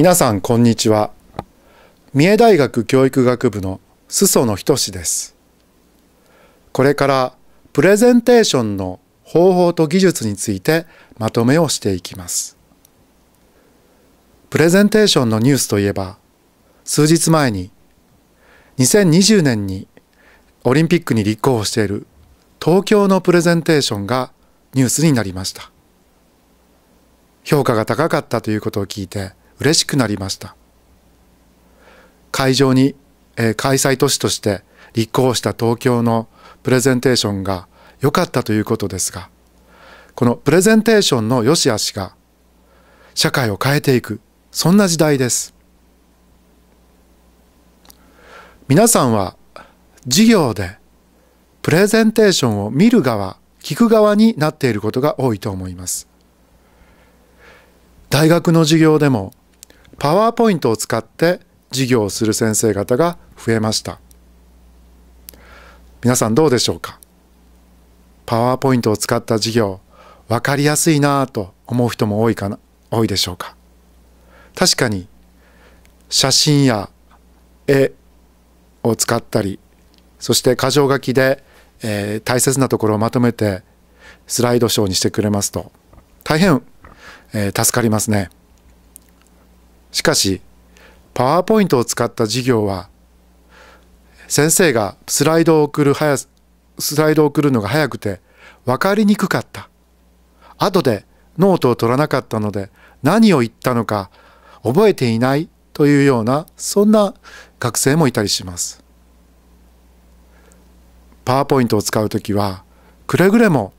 皆さんこんにちは三重大学教育学部の裾野仁ですこれからプレゼンテーションの方法と技術についてまとめをしていきますプレゼンテーションのニュースといえば数日前に2020年にオリンピックに立候補している東京のプレゼンテーションがニュースになりました評価が高かったということを聞いて嬉しくなりました。会場に、えー、開催都市として立候補した東京のプレゼンテーションが良かったということですが、このプレゼンテーションの良し悪しが社会を変えていく、そんな時代です。皆さんは授業でプレゼンテーションを見る側、聞く側になっていることが多いと思います。大学の授業でもパワーポイントを使って授業をする先生方が増えました皆さんどうでしょうかパワーポイントを使った授業分かりやすいなぁと思う人も多いかな多いでしょうか確かに写真や絵を使ったりそして箇条書きで、えー、大切なところをまとめてスライドショーにしてくれますと大変、えー、助かりますね。しかし、パワーポイントを使った授業は、先生がスライドを送る早、スライドを送るのが早くて、分かりにくかった。後でノートを取らなかったので、何を言ったのか覚えていないというような、そんな学生もいたりします。パワーポイントを使うときは、くれぐれも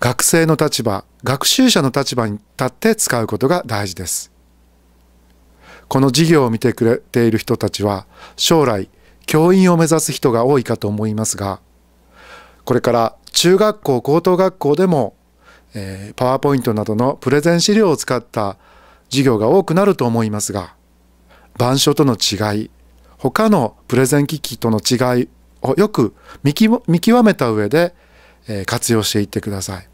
学生の立場、学習者の立場に立って使うことが大事です。この事業を見てくれている人たちは将来教員を目指す人が多いかと思いますがこれから中学校高等学校でも、えー、パワーポイントなどのプレゼン資料を使った授業が多くなると思いますが板書との違い他のプレゼン機器との違いをよく見極めた上で、えー、活用していってください。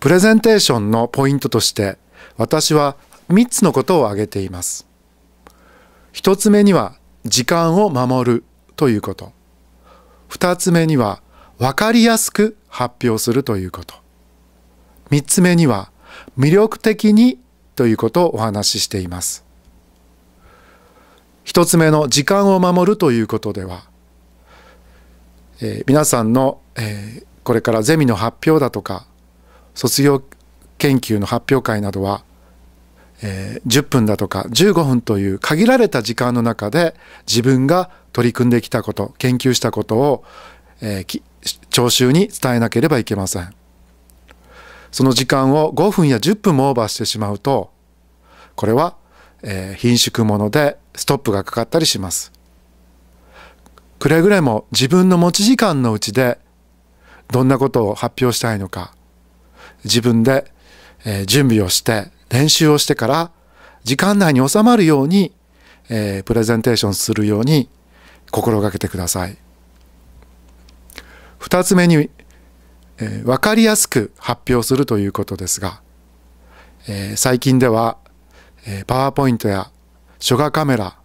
プレゼンテーションのポイントとして私は3つのことを挙げています。1つ目には時間を守るということ。2つ目には分かりやすく発表するということ。3つ目には魅力的にということをお話ししています。1つ目の時間を守るということでは、えー、皆さんの、えー、これからゼミの発表だとか卒業研究の発表会などは、えー、10分だとか15分という限られた時間の中で自分が取り組んできたこと研究したことを、えー、聴衆に伝えなければいけませんその時間を5分や10分もオーバーしてしまうとこれは、えー、貧ものでストップがかかったりしますくれぐれも自分の持ち時間のうちでどんなことを発表したいのか自分で、え準備をして練習をしてから時間内に収まるように、えプレゼンテーションするように心がけてください。2つ目に、え分かりやすく発表するということですが、え最近では、えパワーポイントや書画カメラ、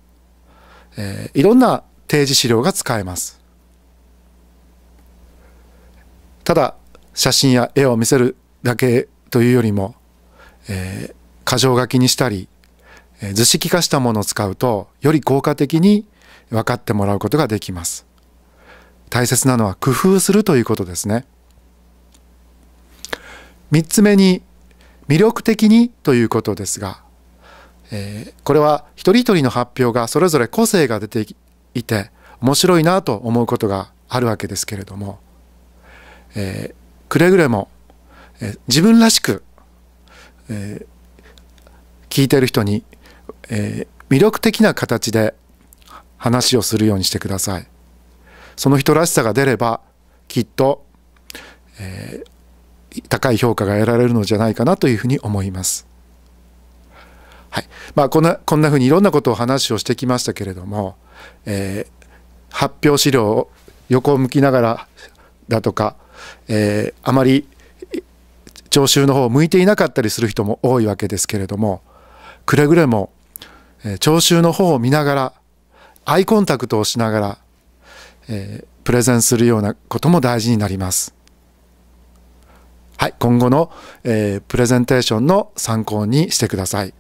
えいろんな提示資料が使えますただ写真や絵を見せるだけというよりも、えー、箇条書きにしたり、えー、図式化したものを使うとより効果的に分かってもらうことができます大切なのは工夫するということですね3つ目に魅力的にということですが、えー、これは一人一人の発表がそれぞれ個性が出ていて面白いなと思うことがあるわけですけれども、えー、くれぐれもえ自分らしく、えー、聞いてる人に、えー、魅力的な形で話をするようにしてくださいその人らしさが出ればきっと、えー、高い評価が得られるのじゃないかなというふうに思いますはいまあ、こんなこんなふうにいろんなことを話をしてきましたけれども、え発表資料を横向きながらだとか、えー、あまり聴衆の方を向いていなかったりする人も多いわけですけれどもくれぐれも聴衆の方を見ながらアイコンタクトをしながら、えー、プレゼンするようなことも大事になります。はい、今後の、えー、プレゼンテーションの参考にしてください。